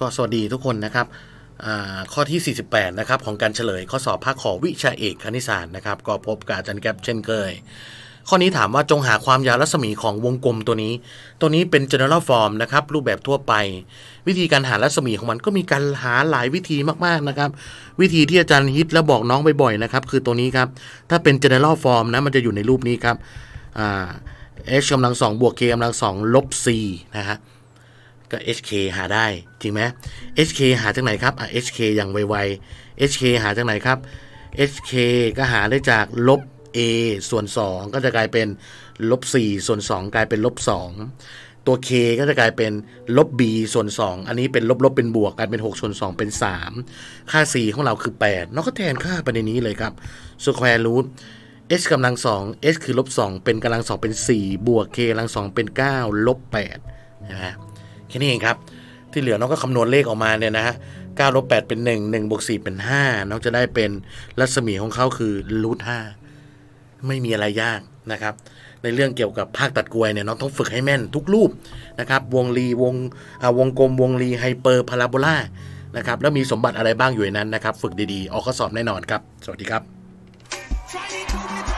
ก็สวัสดีทุกคนนะครับข้อที่ 48 นะครับ ของการเฉลยข้อสอบภาคขอวิชาเอกคณิตศาสตร์นะครับ ก็พบกับอาจารย์แก๊ปเช่นเคย ข้อนี้ถามว่าจงหาความยาวรัศมีของวงกลมตัวนี้ ตัวนี้เป็น general form นะครับ รูปแบบทั่วไป วิธีการหารัศมีของมันก็มีการหาหลายวิธีมากๆนะครับ วิธีที่อาจารย์ฮิตและบอกน้องบ่อยๆนะครับ คือตัวนี้ครับถ้าเป็น general form นะมันจะอยู่ในรูปนี้ครับ h กำลังสองบวก k กำลังสองลบ c นะฮะก็ HK หาได้ จริงไหม HK หาจากไหนครับอ่ะ HK อย่างไวๆ HK หาจากไหนครับ HK ก็หาได้จากลบ A ส่วน 2 ก็จะกลายเป็น ลบ 4 ส่วน2กลายเป็นลบ2ตัว K ก็จะกลายเป็นลบ B ส่วน 2 อันนี้เป็นลบลบเป็นบวกกลายเป็น6ส่วน2 เป็น 3 ค่า 4 ของเราคือ8เราก็แทนค่าไปในนี้เลยครับ square root h กำลังสอง h คือลบสองเป็นกำลังสองเป็นสี่บวก k กำลังสองเป็นเก้าลบแปดหมแค่นี้เองครับ ที่เหลือน้องก็คำนวณเลขออกมาเนี่ยนะฮะ9ลบ8เป็น 1 1บวก 4เป็น 5 น้องจะได้เป็นรัศมีของเขาคือรูท5ไม่มีอะไรยากนะครับ ในเรื่องเกี่ยวกับภาคตัดกลวยเนี่ยน้องต้องฝึกให้แม่นทุกรูปนะครับ วงรีวงวงกลมวงรีไฮเปอร์พาราโบลานะครับแล้วมีสมบัติอะไรบ้างอยู่ในนั้นนะครับ ฝึกดีๆ ออกข้อสอบแน่นอนครับ สวัสดีครับ